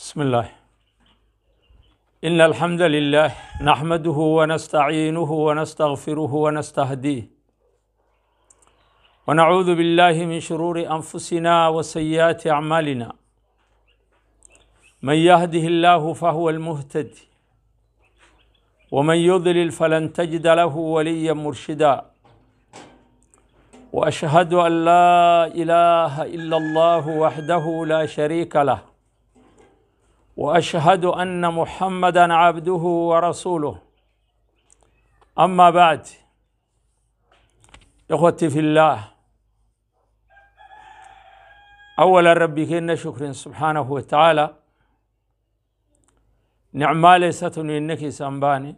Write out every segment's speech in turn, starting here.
بسم الله إن الحمد لله نحمده ونستعينه ونستغفره ونستهديه ونعوذ بالله من شرور أنفسنا وسيئات أعمالنا من يهده الله فهو المهتد ومن يضلل فلن تجد له وليا مرشدا وأشهد أن لا إله إلا الله وحده لا شريك له واشهد ان محمدا عبده ورسوله اما بعد اخوتي في الله اولا ربي كنا شكر سبحانه وتعالى نعمة ليست انك سنباني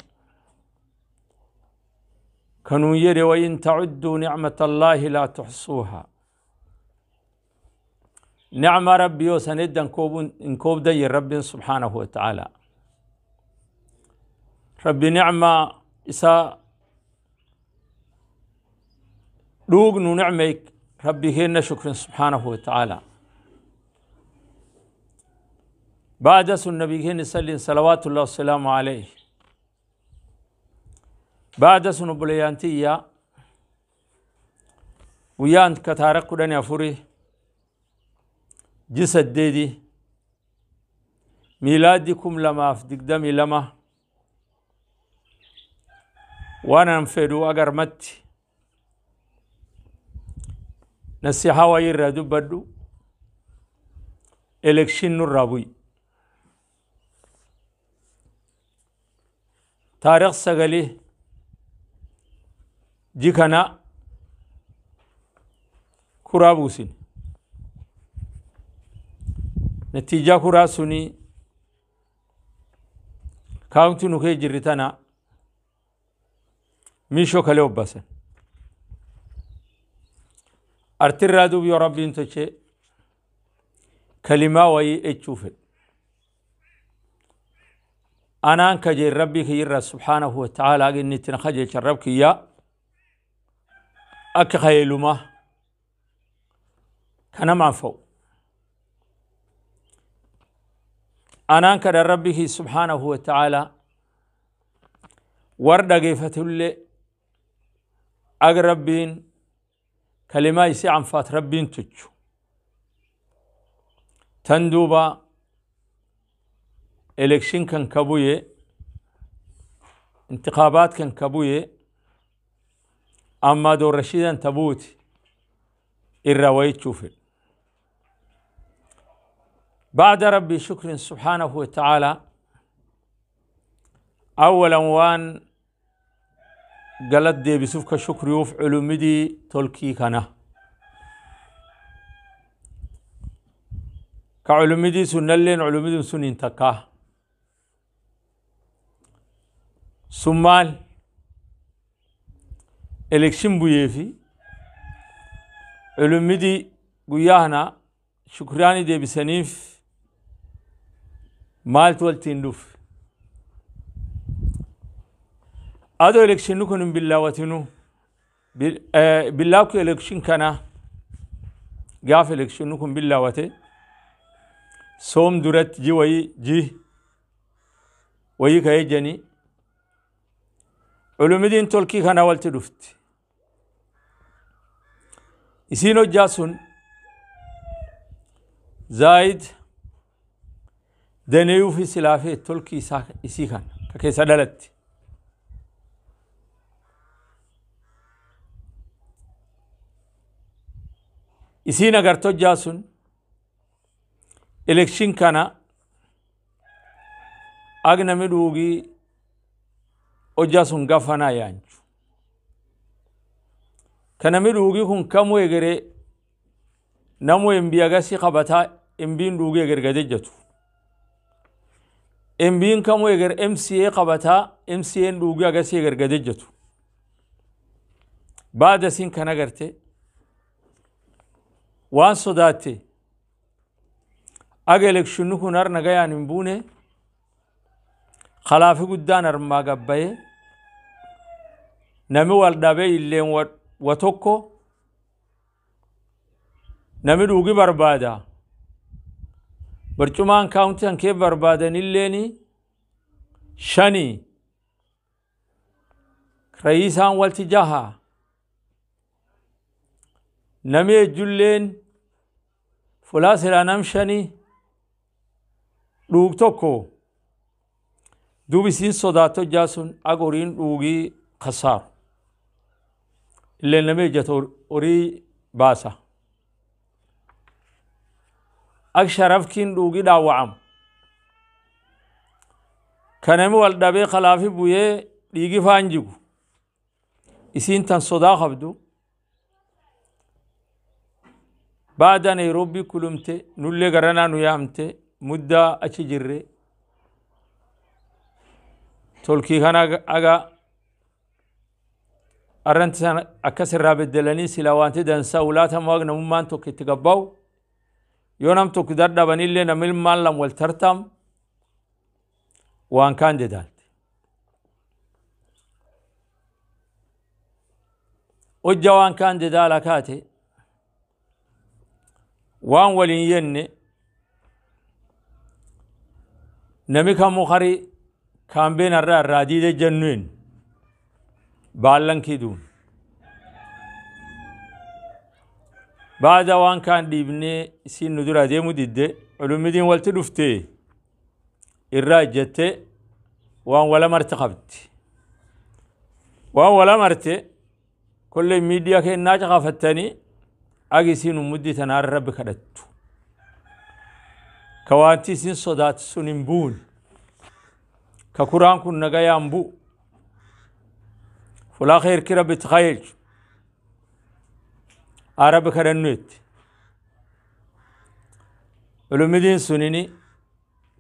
كانوا يري وان تعدوا نعمه الله لا تحصوها نعم ربي وسند نكوب دي رب سبحانه وتعالى ربي نعم إسا دوغ نعمك ربي هنا شكر سبحانه وتعالى بعد سن النبي هنا صلى صلوات الله والسلام عليه بعد سن بليانتي يا ويانت كتارك دنيا فوري ji saddeedi kum lamaaf digdami lama wanan fedhu agar matti nasiha wayirra dubbadhu elekshin nu buy taarikh sagali jikana kana نتيجه راسوني كاونتي نوكي جريتانا ميشو كاليو باسن ارتر رادو بيو ربي انتو چه كلمة وي اتشوف انا انك جي ربي كي سبحانه وتعالى اگه نتنا خجي چربك يا اك خيلو ما كان معفو أنا أنكر ربه سبحانه وتعالى ورد كيف تقول أقربين كلمة يسعى فات ربين تجو تندوبا إلكشين كان كبوية انتخابات كان كبوية أما دور رشيدا تبوت الرواية تشوفه بعد ربي شكر سبحانه وتعالى أولا وان قالت دي بسوفك شكر يوف علومدي تلكي كان كعلومدي سنلين علومدي سنين تكاه سمال إلكشن بويفي علومدي قياهنا شكراني دي بسنيف مالت والتين لف أدو إلكشن نكون بالله وتنو بالله كو إلكشن كنا قاف إلكشن نكون بالله وتي سوم درت جي وي جي وي كيجني علوم دين تلكي كنا والت لفت إسينو جاسون زايد danayuu fi silaafee tolki isii kana ka keessa dhalatti. isiin agartojjaa sun elekshin kana agna midhuugii hojjaa sun gafanaa yaanchu kana midhuugii kun kamuu egeree namu embii agasi qabataa embiin dhuugii egerga jejjatu MBN eger MCA qabataa MCN dhuugaa agasi eger gadejatu baada sin kan agarte waan sodaatte aga elekshinu kun har nagayaan buune kalaafi guddaan armaa gabbaye nami wal dhabe illeen wa tokko nami dhuugi barbaada برجمان كاونتي هنكي بربادن الليني شني رئيسان والتجاها نمي جلين فلاس الانام شني دوغ توكو دوبسين صداتو جاسون اغورين دوغي خسار اللي نمي جتو اوري باسا ag sharafkiin dhuugi dhaawacam kanami wal dhabee kalaafi buyee dhiigi faan jigu isiin tan sodaa qabdu baada nairobi kulumte nullee garanaa nu yaamte muddaa achi jirre tolkii kana aga arranti san akkas irraa beddelanii silaa wanti dansaa ulaatamuu ag namummaan tokko itti gabbaa'u يونام تو كدر دبن اللي نمل مال لم وان كان ددال وجوان كان ددال كاتي وان ولين يني نمي كان كان بين الرادي جنوين بالن كيدون baada waan kaan dhiibnee isiin nu dura deemu didde culummidiin walti dhufte irraa ejjatte waan wala marti qabdi waan wala marte kollee miidiyaa kennaa caqafattanii agi isiin ummuddii tanaa rabbi ka waanti isin sodaatu sun hin buun ka kuraan kun nagayaan bu fulaa khayrki rabbi takhayechu araba kadhannuu itti ulumidiin sunini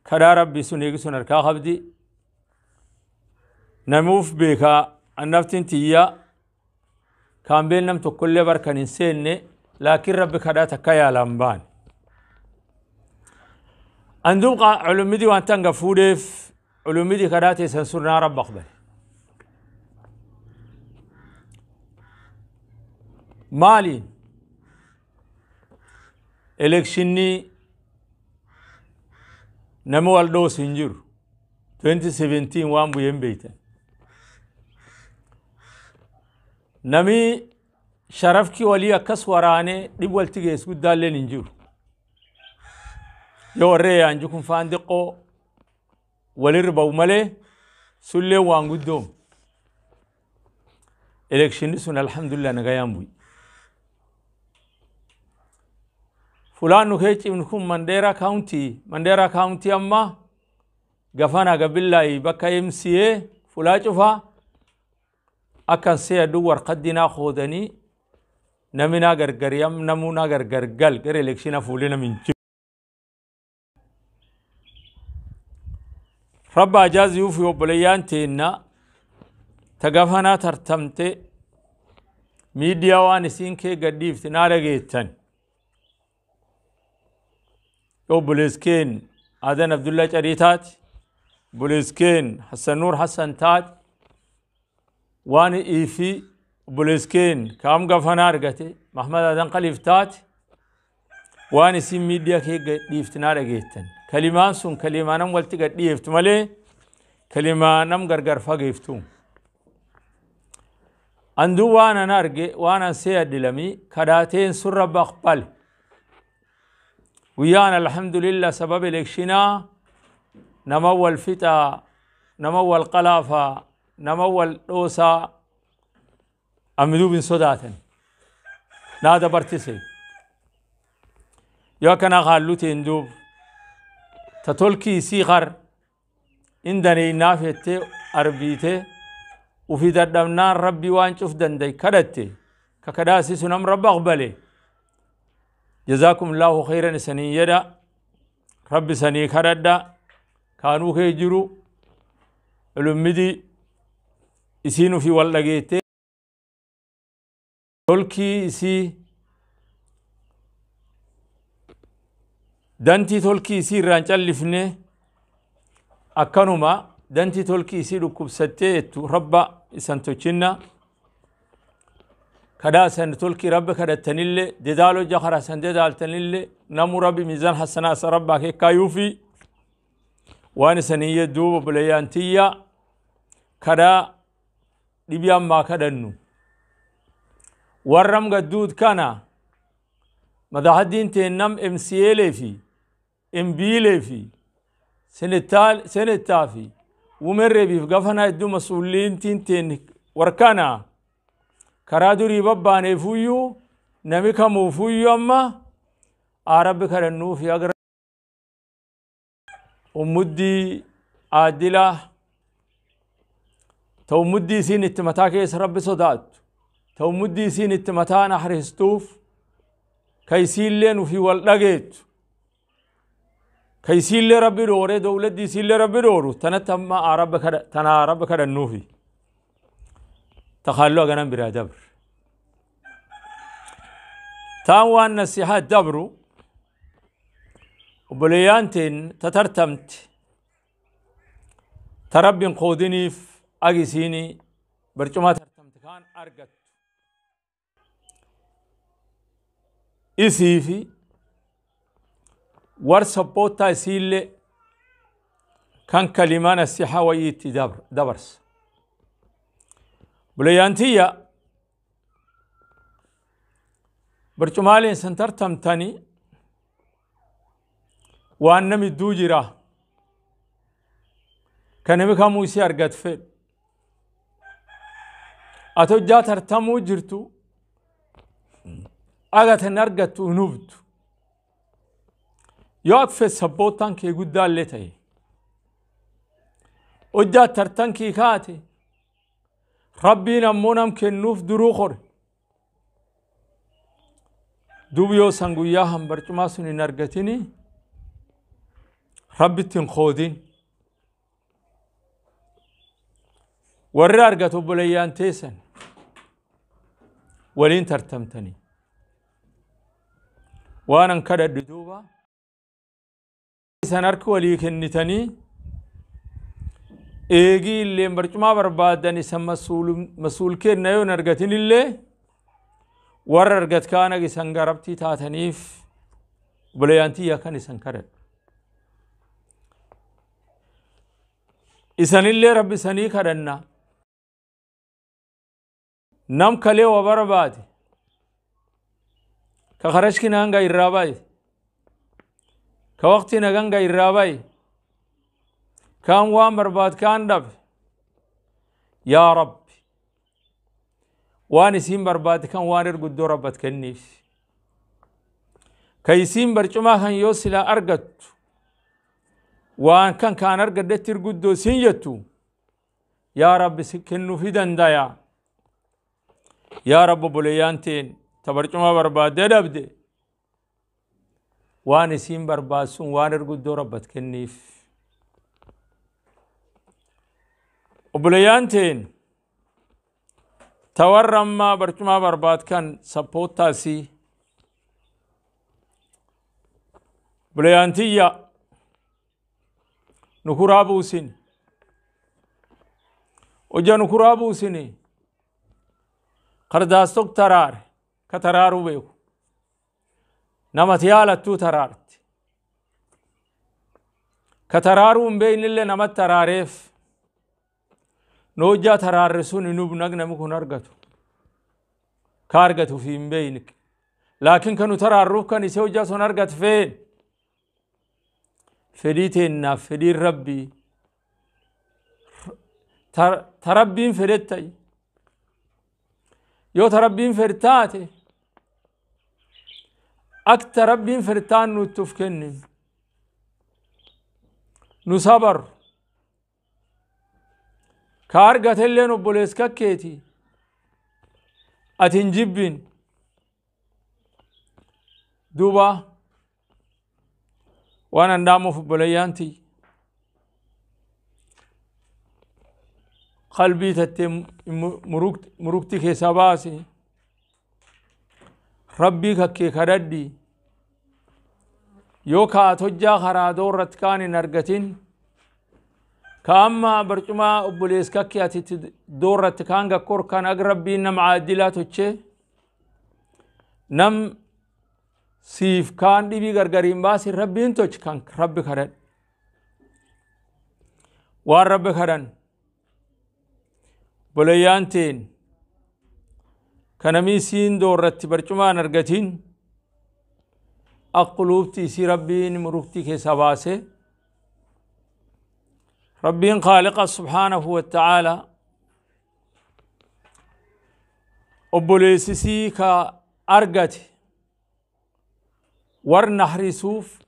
kadhaa rabbii sun eegisuun harkaa qabdi namuuf beekaa annaftiin tiyyaa kaan been nam tokkollee barkan hin seenne laakiin rabbi kadhaa takka yaalaan baan anduub ulumidii waan tanga fuudheef ulumidii kadhaa teessan surnaa rabba qabale maaliin elekshinii nama wal dhoos hin 2017 waan bu'een nami sharafki walii akkas waraanee dhib walti geessu guddaalleen hin jiru yoo warree yaanji kun faan diqqoo walirra ba'u malee sulleen waan guddoom sun alhamdulillah nagayaan فلان نكيت منكم منديرا كاونتي منديرا كاونتي أما قفنا قبل الله بكا يمسيه فلا شوفا أكن سي دور قدنا خودني نمنا غرغر يم نمونا غرغر قل غير إلكشنا فولنا من جب رب يوفي وبليان تينا تقفنا ترتمت ميديا وان سينكي قديفتنا رقيتن يو بوليسكين أذن عبد الله شريتات بوليسكين حسن نور حسن تات وان إيفي بوليسكين كام قفنا أرغتي محمد أذن قليف تات وان اسم ميديا كي ديفتنا رغيتن كلمان سن كلمانم والتي قد ديفت ملي كلمانم غرغر فغيفتو أندو وانا نارجي وانا سيد لمي كداتين سر بقبل ويانا الحمد لله سبب لك شنا نمو الفتا نمو القلافة نمو الأوسى أمدو بن صداتا نادى برتسي يوكا نغال لوتي اندوب تتلكي سيغر اندني نافيتي أربيتي وفي دردمنا ربي وانشوف دندي كدتي ككداسي سنم رب أقبلي جزاكم الله خيرا سني يدا رب سني كردا كانوا كيجرو الأمدي إسينو في والدقيت تلكي إسي دانتي تولكي إسي رانجال لفنه أكنما دانتي تولكي إسي لكب ستة ربا إسان تجنّا كدا سن تلكي رب كدا تنل ددالو جخرا سن ددال تنل نمو ربي ميزان حسنا سربا كايوفي وان سنية دوب بليانتية كدا دبيان ما كدنو ورم قدود كان مدهدين تنم امسيلي في امبيلي في سنتال سنتافي ومن ربي في قفنا يدو مسؤولين تنتين وركانا karaa durii babbaaneefuyyuu nami kamuufuyyuu amma arabbi kadhannuufi agar ummuddii aadilaa ta ummuddii isiin itti mataa keessa rabbi sodaattu ta ummuddii isiin itti mataa na haristuuf ka isiinleen ufii wal dhageettu ka isiinlee rabbi dooree dowladdii isiinlee rabbi dooru tanatti amma tanaa rabbi kadhannuufi تخلو غنم برا دبر تاوا النصيحة دبرو وبليانتين تترتمت تربي قودني في اجيسيني برجما ترتمت كان ارغت اسيفي ور سبوتا سيل كان كلمان السيحة ويتي دبر دبرس بليانتية برشمالين سنتر تمتني وان نمي دو جرا كنمي كاموسي أرغت فيل أتو جات هرتمو جرتو أغت نرغتو نوبتو yoo affe sabbootaan kee guddaa illee ta'e hojjaa tartan kii ربنا منام كنوف دروخور دوبيو سانغو ياهم برتماسوني نرجتيني ربي تنخودين ورارغة بليان تيسن ولين ترتمتني وانا انكدد دوبا سنرك وليك النتني eegii illee barcumaa barbaadan isa masuulkeen na yoon argatin illee warra argatkaan isan garabtii taataniif obboleeyyaantii yaakan isan kadhadhu. Isanillee rabbi isanii kadhanna. Nam kalee wa barbaade ka karashkinaan ga irraa baye ka waqtii nagan ga irraa baye كان وامر بات كان دب يا رب وان سين برباد كان وان ارقدو ربت كنيف كي كيسين برجما كان يوصل ارقد وان كان كان ارقدت ارقدو سينيتو يا رب سكنو في دندايا يا رب بوليانتين تبرجما بربات دبدي وان سين برباد سون وان ارقدو ربت كنيف obboleeyyaanteen ta warra ammaa barcumaa barbaadkan sappoottaasii obboleeyyaantiyya nukuraa buusin hoja nukuraa buusin qardaastok taraare ka taraaruu beeku namati yaalattuu taraarti ka taraaruu hin beeynillee namatti taraareef نوجا ترى الرسول نوب نغنم مكون أرغتو كارغتو في بينك لكن كانوا ترى الروح كان يسوجا سون أرغت فين فديتنا فدي ربي تربين فدتي يو تربين فرتاتي أكتر ربين فرتان نتفكن نصبر كار كارغات اللين وبوليس كاكيتي اتنجبين دوبا وانا ندامو في بوليانتي قلبي تتي مروكت مروكتي كيساباسي ربي كاكي كاردي يوكا توجا خرادو رتكاني نرغتين كأما برجما أبوليس كاكياتي دورة كان كور كان أقرب بينا مع عدلات نم سيف كان دي بي غرغرين باسي ربين توش كان رب خرن وان رب خرن بوليانتين كنمي سين دورة برجما نرغتين أقلوبتي سي ربين مروفتي كي سباسي ربين خالقه سبحانه وتعالى أبوليسيكا أرغتي ورنحري سوف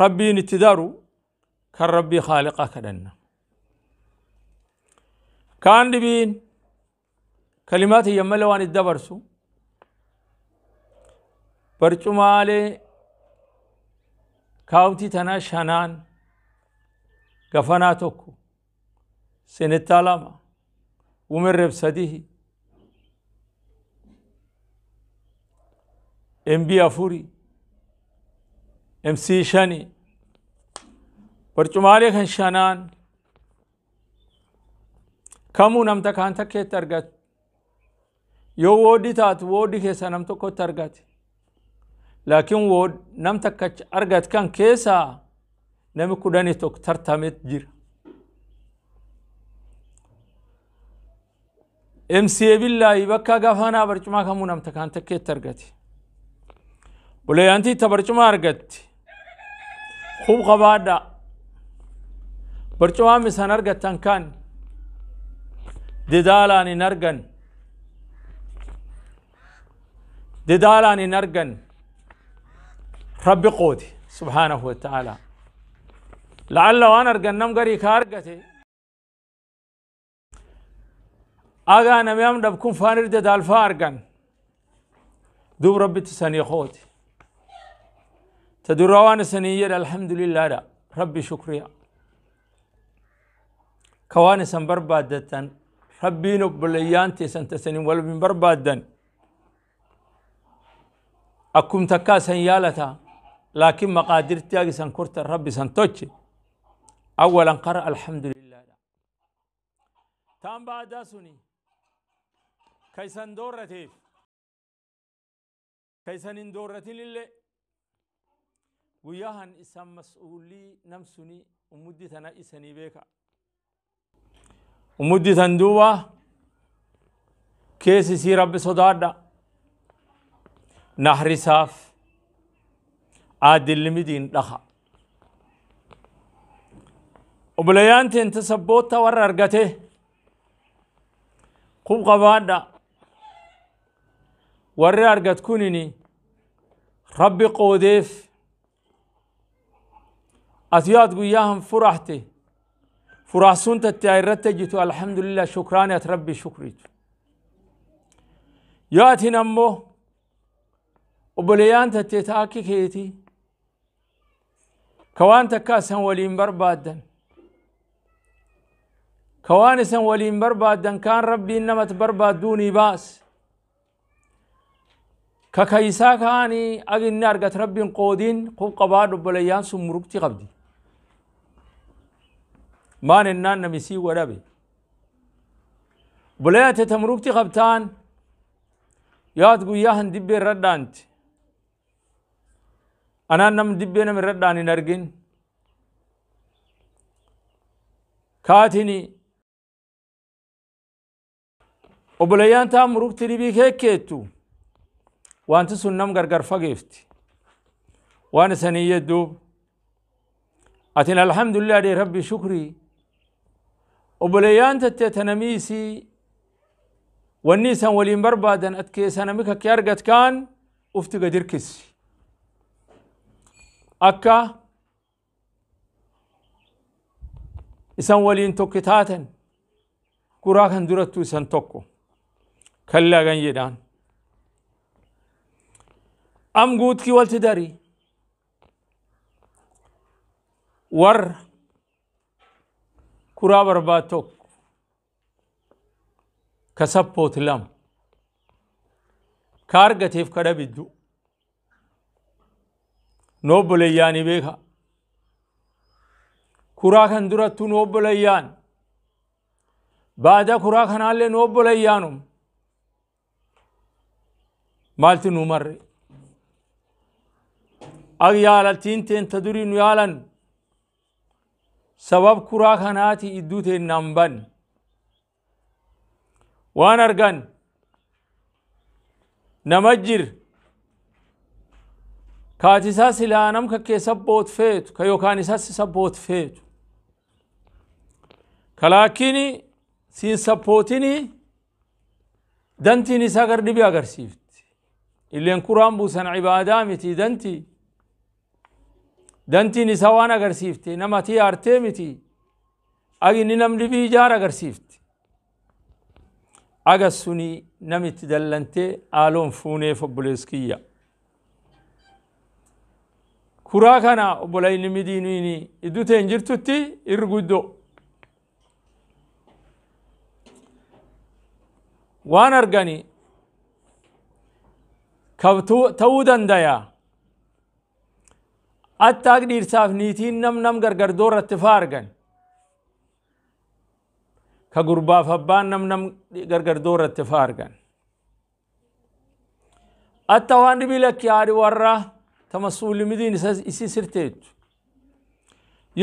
ربي نتدارو كالربي خالقه كدن كان دبين كلمات يملوان الدبرسو برچو مالي كاوتي تنا gafanaa tokko senettaa lama umirreef sadihi embii afuri emsii shani barcumaalee kan shanaan kamuu namta kaan takkeetti argatu yoo wooddi taatu wooddi keessaa nam tokkotti argate laakiin nam takka argat kan keessaa nama kudhanii tokko tartameet jira. MCA billaahi bakka gafanaa barcumaa kamuu namta kaan takkeetti argate. Bulayyaantii ta barcumaa argatte. Hub qabaadhaa. Barcumaa misan argattan kaan didaalaan hin argan. Didaalaan hin argan. Rabbi qooti subhaanahu wa ta'ala. لعل وانا رجنم غري كارغته اغا نميام دبكون فانر دالفا ارغن دوب ربي تسني خوتي تدروان سنية الحمد لله دا ربي شكريا كوان سن بربادتن ربي نبليان تسن تسني ولبن بربادن أكم تكا سن يالتا لكن مقادر تياغي سن كورتا ربي سن توجي أولا قرأ الحمد لله تام بعد سني كيسان دورتي كيسان دورتي لله ويهان إسان مسؤولي نمسني ومدتنا إساني بيكا ومدتنا دوا كيسي سي رب صدادا نهر ساف عادل مدين لخا obboleeyaan teente sabboota warra argate kun qabaadha warri argat kunini rabbi qoodeef atiyaad guyyaa han furahte furahsuun tattee irratti ejitu alhamdulillah shukraani at rabbi shukritu yoo atiin ammoo obboleeyaan tattee taakki keeti ka waan takka isan waliin barbaaddan كوانسا ولين برباد دنكان ربي إنما تبرباد دوني باس ككيسا كاني أجن أرقت ربي قودين قو قبار بليان سمرقتي قبدي ما ننان نمسي وربي بليات تمرقتي قبتان ياد قياهن دبي ردانت أنا نم دبي نم رداني نرقين كاتني obboleeyyan taa murugti dhibii keekkeettu wanti sun nam gargar fageefti waan isanii yedduuf atin alhamdulillah dee rabbi shukrii obboleeyyan tattee tanamiisii wanni isan waliin barbaadan at keessaa nami kakkee argat kaan ufti gad hirkissi akka isan waliin tokki taatan guraa kan durattu isan tokko كلا كان يدان أم قوت كي داري ور كرا برباتوك كسبوت لم كارغتيف كدا نوبل نوبلياني بيخا كرا كان نوبل ايان بعد كرا كان علي نوبليانم maalti nu marre ag yaalaltiin teenta durii nu yaalan sabab kuraa kanaati idduu teennaan ban waan argan nama jir kaati isaa silaa namka kee sabboot feetu ka yookaan isas sabboot feetu kalaakini siin sabbootini dantiin isaa gar dhibi agarsiifti illeen kuraan buusan cibaadaa miti danti dantiin isa waan agarsiifte nama tiyaartee miti agi inni namni biijaar agarsiifte agas suni namitti dallantee aaloon fuunee obboleeskiyya kuraa kana obbolayni midiinuini idduteen jirtutti irguddo waan argani kabtuu ta'uu dandaya attaak dhiirsaaf niitiin nam nam gargardoo irratti faa argan ka gurbaaf abbaan nam nam gargardoo irratti faa argan atta waan dhibii lakki haadhi warra tamasuulimidiin isii sirteettu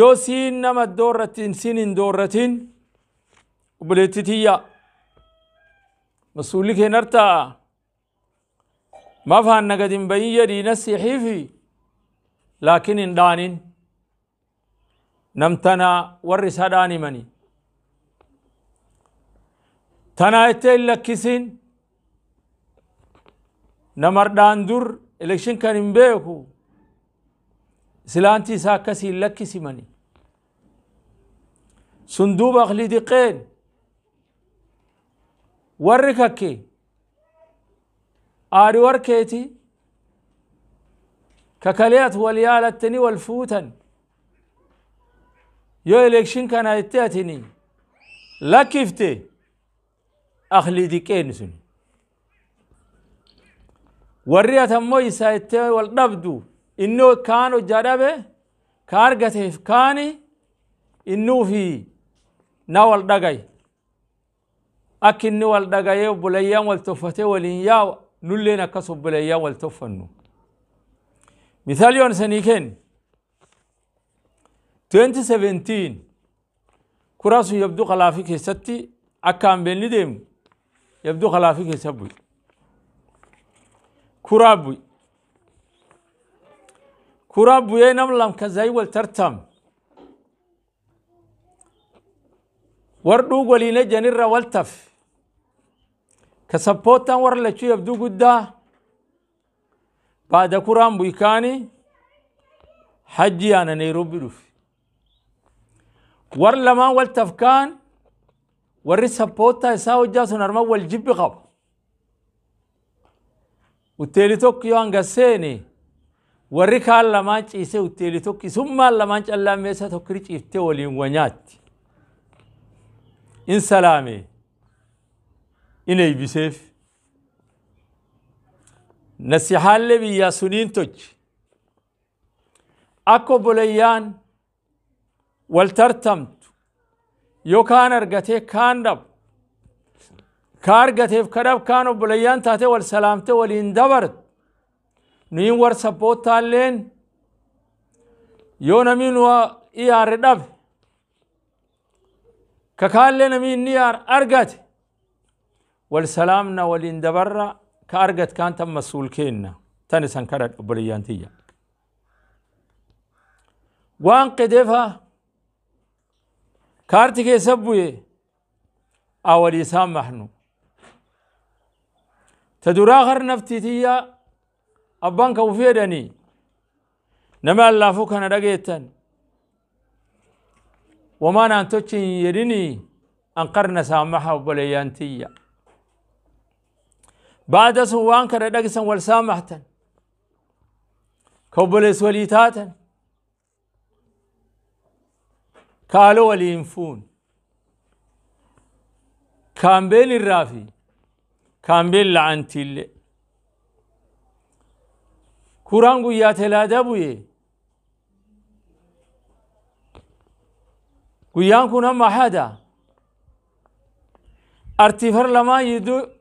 yoo siin nama doorratiin siin hin doorratiin obboleetti tiyya masuulli keen hartaa ما فهم نقد بين نسي حيفي لكن إن دانين نمتنا ورسا داني مني تنا إتيل لكسين نمر دان دور إلكشن كان بيكو سلانتي ساكسي لكسي مني صندوق أخلي دقين ورككي آرور كيتي ككليات وليالة تني والفوتن يو إليكشن كان يتاتني لا كيفتي أخلي دي كينسون وريات أموي سايتي والنبدو إنو كانوا جربه كارغته كاني إنو في نوال دقاي أكي نوال دقاي بليان والتفتي والينياو nulleen akkas obboleeyyaa walta uffannu misaaliyoon isanii kenni 2017 kuraa sun yabdu kalaafii keessatti akka hambeenni deemu yabduu kalaafii keessa bu'e kuraa bu'e kuraa bu'ee nam lam kazaayi wal tartam war dhuu goliine janirra wal tafe كسبوتا ورلا لشي يبدو قدا بعد كرام بيكاني حجي أنا نيروبي روفي ورلا ما والتفكان وري سبوتا يساو جاسون أرما والجيب غاب وتيلي توكيو أنقسيني warri kaan lamaan ciise utteeli tokkisummaan lamaan callaan meessa tokkiri ciiftee waliin wanyaatti إن سلامي inay biseef nasixaalle biyyaa suniin tochi akka obboleeyyaan wal tartamtu yoo kaan argatee kaan dhabu ka argateef kadhab kaan obboleeyyaan taate wal salaamte waliin dabartu nuyin war sabboottaalleen yoo namiin waa iyaarre dhabe kakaallee namiin iyaar argate والسلامنا ولندبرة كأرقت كأرجت كانت مسؤول كينا تاني كرد قبليان تيا وان قدفة كارتك يسبوي أولي سامحنو تدراغر نفتي تيا أبانك وفيدني نما الله فكنا رقيتن وما نانتوشين يريني أنقرنا سامحة وبليان بعد سوان كرا دقسا والسامحة كوبلس وليتاتا كالو ولينفون كامبيل الرافي كامبيل لعنتي اللي كوران قويا تلادا بويه قويان كون حدا ارتفر لما يدو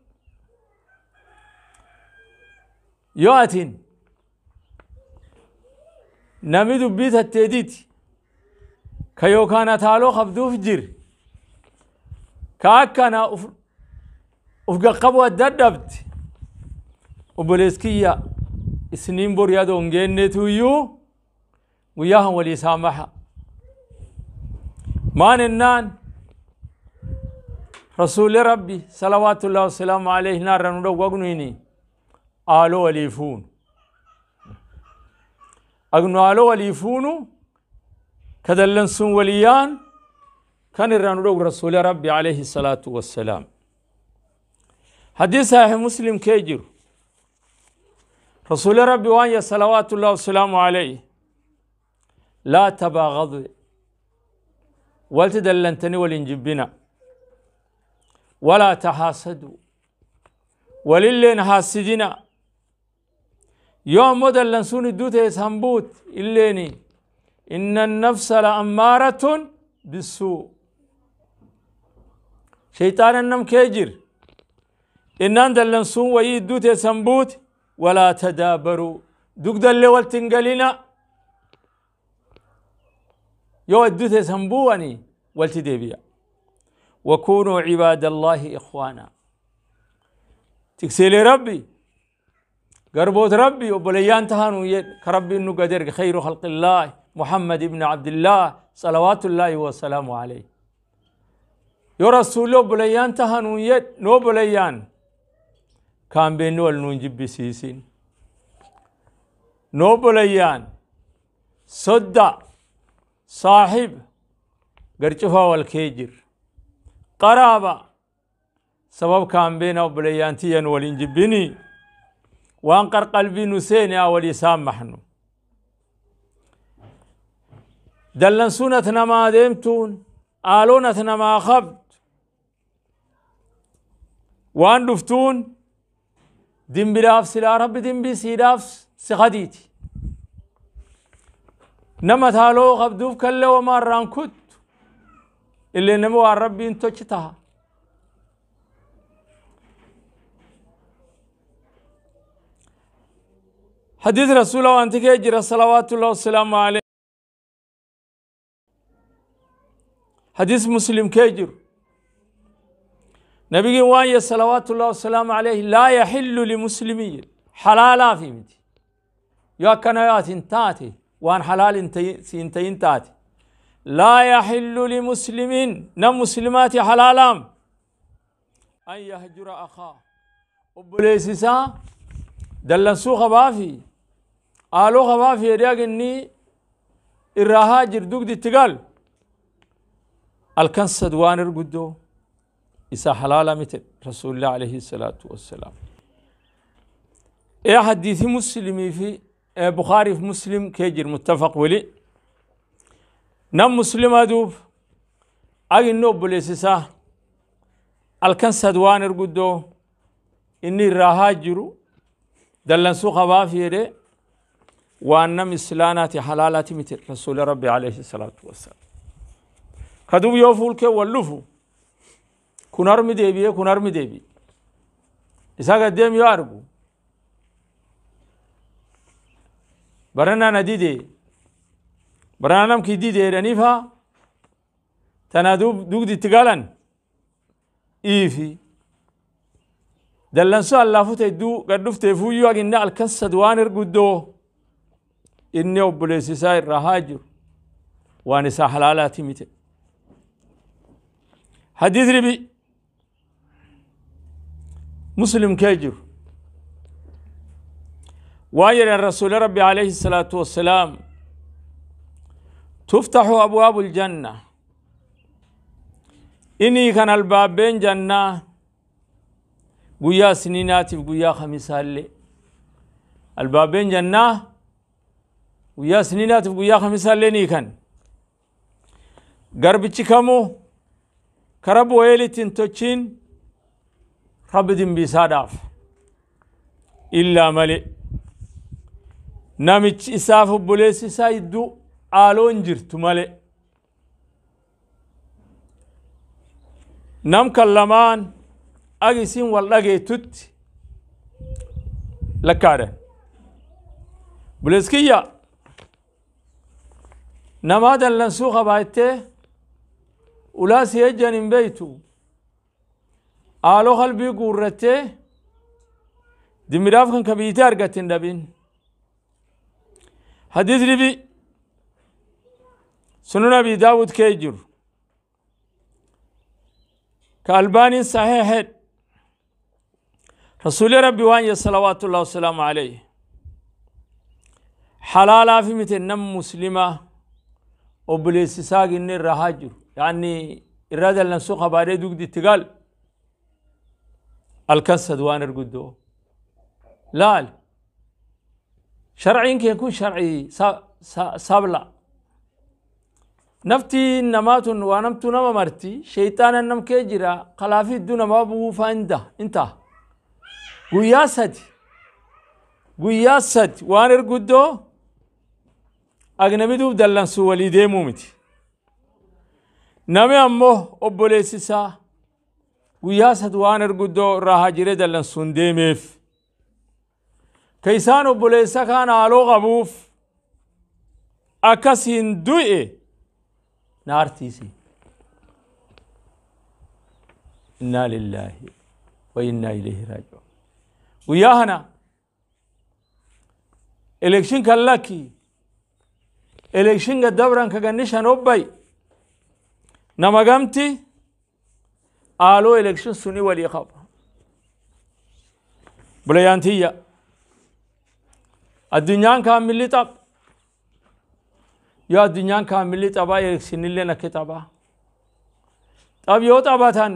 يؤتن نمد بيت التديد كيو كان تالو خبدو فجر كاك كان أفق قبوة الددبت وبلسكية سنين بوريا دونجين نتو يو وياهم ولي سامحا ما ننان رسول ربي صلوات الله وسلامه عليه نار نروق وقنويني آلو وليفون أغنو آلو وليفونو سن وليان كان الرانو رسول ربي عليه الصلاة والسلام حديث صحيح آه مسلم كيجر رسول ربي وانيا صلوات الله والسلام عليه لا تباغض والتدلنتني والانجبنا ولا تحاسدوا وللين حاسدنا يوم مدل لنسون دوتة سنبوت إليني إن النفس لأمارة بالسوء شيطان النم كيجر إنان لنسون وي دوتة سنبوت ولا تدابروا دوك دل والتنقلنا يوم دوتي سنبواني والتديبيا وكونوا عباد الله إخوانا تكسيل ربي قربوت ربي وبليان تهانو كربي انو قدر خير خلق الله محمد ابن عبد الله صلوات الله وسلامه عليه يا رسول الله بليان تهانو يد نو بليان كان بينو النونجب بسيسين نو بليان صدى صاحب قرشفا والكيجر قرابة سبب كان بينو بليان تيان والنجبيني وانقر قلبي نسيني آه يا سامحنو محنو دلن سونتنا ما ديمتون آلونتنا ما خبت وان دفتون بلافس سلا رب دنبي لافس سخديتي نما تالو قبدوف كله وما رانكوت اللي نمو ربي انتو حديث رسول الله أنت كجر صلوات الله وسلام عليه حديث مسلم كجر نبي وان صلوات الله وسلام عليه لا يحل لمسلمي حلالا في متي يا كنايات انتاتي وان حلال انتي انتاتي لا يحل لمسلمين نم مسلمات حلالا أن يهجر أخاه ليسيسا دلنسوخ بافي آلو خبا فيريا جنني إرها جردوك دي تقال الكنسة دوانر قدو إسا حلالا متر رسول الله عليه السلام والسلام إيه حديث مسلمي في إيه بخاري في مسلم كيجر متفق ولي نم مسلم أدوب أي النوب الإسسا الكنسة دوانر قدو إني راها جرو دلنسو خبا فيريا وانم اسلانات حلالات متر رسول ربي عليه الصلاة والسلام كدوب يوفول كي ولفو كنار مديبي كنار مديبي إسا قدام ياربو برنا نديدي برنا نم كي ديدي رنيفها تنا دوب دوب دي تقالن إيفي دلنسو الله فتدو قد دفتي فويو أجنة الكسد وانر قدو inni obboleessi isaa irraa haa jiru waan isaa halaalaati mite hadiis ribi muslim kee jiru waan jedhan rasuuli rabbi alayhi salaatu wassalaam tuftaxu abwaabu ljanna inii kan albaabbeen jannaa guyyaa isniinaatiif guyyaa kamiisaallee albaabbeen jannaa guyyaa siniinaatiif guyyaa kamiisaallee kan garbichi kamuu kara bu'eelitti hin tochiin rabbi dimbiisaadhaaf illaa malee namichi isaaf obboleessi isaa iddoo aaloon jirtu malee nam kan lamaan agi isin wal dhageettutti lakkaadhan buleeskiyyaa نمادا دلنسو بايته ولا سيجن من بيتو آلو خلبي قررته دمراف كان كبيتي أرغتين دبين حديث ربي سنن أبي داود كيجر كالباني صحيح رسول ربي وان صلوات الله وسلام عليه حلالا في متنم مسلمه أبليس ساق إني رهاجر يعني إرادة لنسوخة باري دوك دي تقال الكنسة دوان ارقدو لا لا شرعين كي يكون شرعي سابلا نفتي نمات ونمت نما مرتي شيطان النم كيجرا قلافي الدون ما بو فاندا انت قياسد قياسد وانر قدو agnabiduuf dallansuu walii miti nami ammoo obboleessisaa guyyaa sad waan arguddoo irraa hajiree dallansuun deemeef ka isaan obboleessa kaan haaloo qabuuf akkas hin du'e na artiisi innaa lillaahi wa innaa ilayhi raaji'uun guyyaa kana elekshin kan electionka dabrankaga nishanobay namagamti alo election suni walii qaba bulayaantiya addunyaankaa milli xab yoo addunyaankaa milli xabaa eleksinille taba tab yo tabatan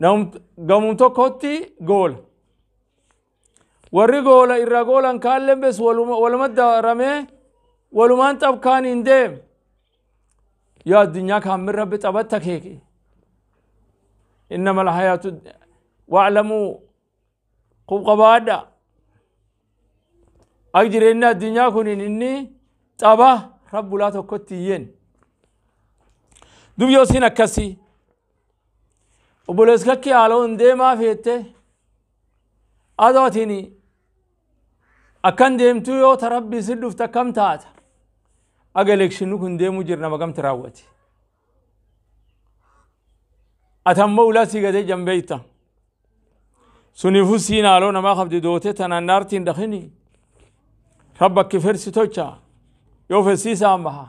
xabatan gamum tokkotti goola warri goola irra goolan kaan lembes waluma daramee walumaan xab kaan hin deem yaa addunyaa kaammin rabbi xabatta keeke innama alhayaatu waaclamuu qubqabaadha ak jireenni addunyaa kunin inni xaba rabbulaa tokkotti hiyyen dub yoosiin akkasii obboleeskakki haala'u hin deemaa feette adootinii akkan deemtuu yoo tarabbii si dhufte akkam taata aga elekshinni kun deemuu jirna makamti raawwate atammoo ulaa sii gatee jambeeyta suniifuu siin haaloo namaa qabdi dootee tanaan naartiin dhaqini rabba kifersi tocha yoo fersii saambaha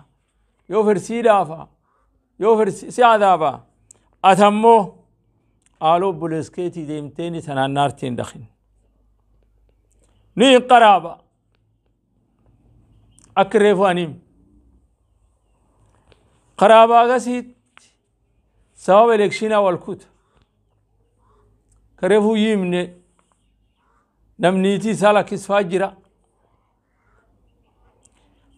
yoo fersii dhaafa yoo fersii si adaafa atammoo haaloo obboleeskeetii deemteeni tanaan naartiin dhaqini ni qaraaba akka reefu anim qaraaba agasiitti sababa elekshinaa wal kuta ka reefuu yiimne namniitii isaa lakkisfaa jira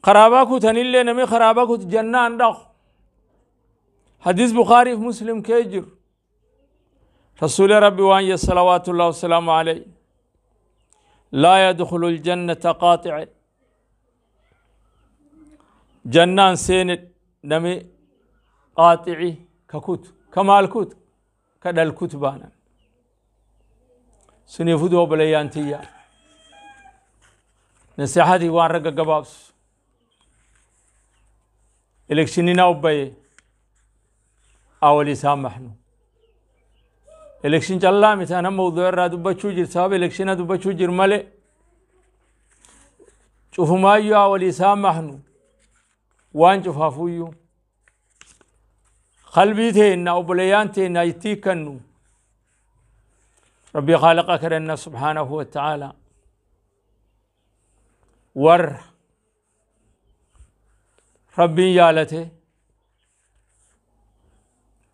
qaraabaa kutanillee nami qaraabaa kut jannaan dhaqu حديث بخاري في مسلم كيجر رسول ربي وان صلوات الله وسلامه عليه لا يدخل الجنة قاطع جنان سين نمي قاطعي ككوت كما الكوت كذا الكتبان بانا سنفدو بليانتيا نصيحتي وان رقا قبابس إلكشنين أوبي أولي سامحنو election callaa mitaan amma udoo irraa dubbachuu jir sababa elekshina dubbachuu jir male cufumaayyuu haa walii isaa mahnu waan cufaafuyyuu qalbii teenna obboleeyaan teenna ittii kannu rabbii kaalaqa kadhanna subhaanahu wata'aalaa warra rabbiin yaalate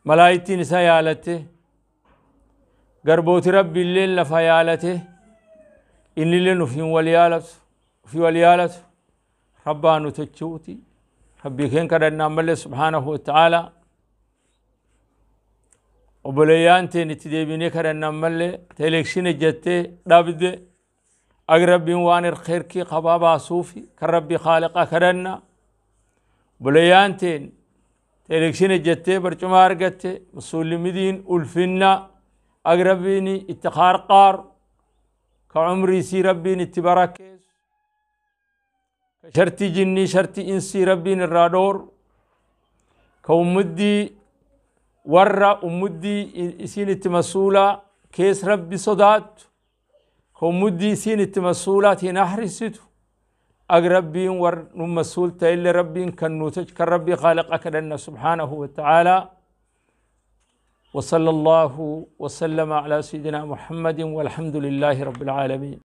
malaayittiin isa yaalatte قربوتي ربي الليل لفيالته إن الليل في وليالته في وليالته ربان تجوتي ربي كين كرنا ملي سبحانه وتعالى وبليان تين بني كرنا ملي تلكشين جتة دابد أقرب من وان الخير كي قبابا صوفي كربي خالقا كرنا بليان تين تلكشين جتة برجمار جتة مسؤول مدين ألفنا أقربيني اتخار قار كعمري سي ربين اتبركز كشرتي جني شرتي إنسي ربين الرادور كومدي ورا أمدي إسين التمسولة كيس ربي صدات كومدي إسين التمسولة تنحرستو أقربين ور مسؤول تيل ربين كنوتج كربي خالق أكدنا سبحانه وتعالى وصلى الله وسلم على سيدنا محمد والحمد لله رب العالمين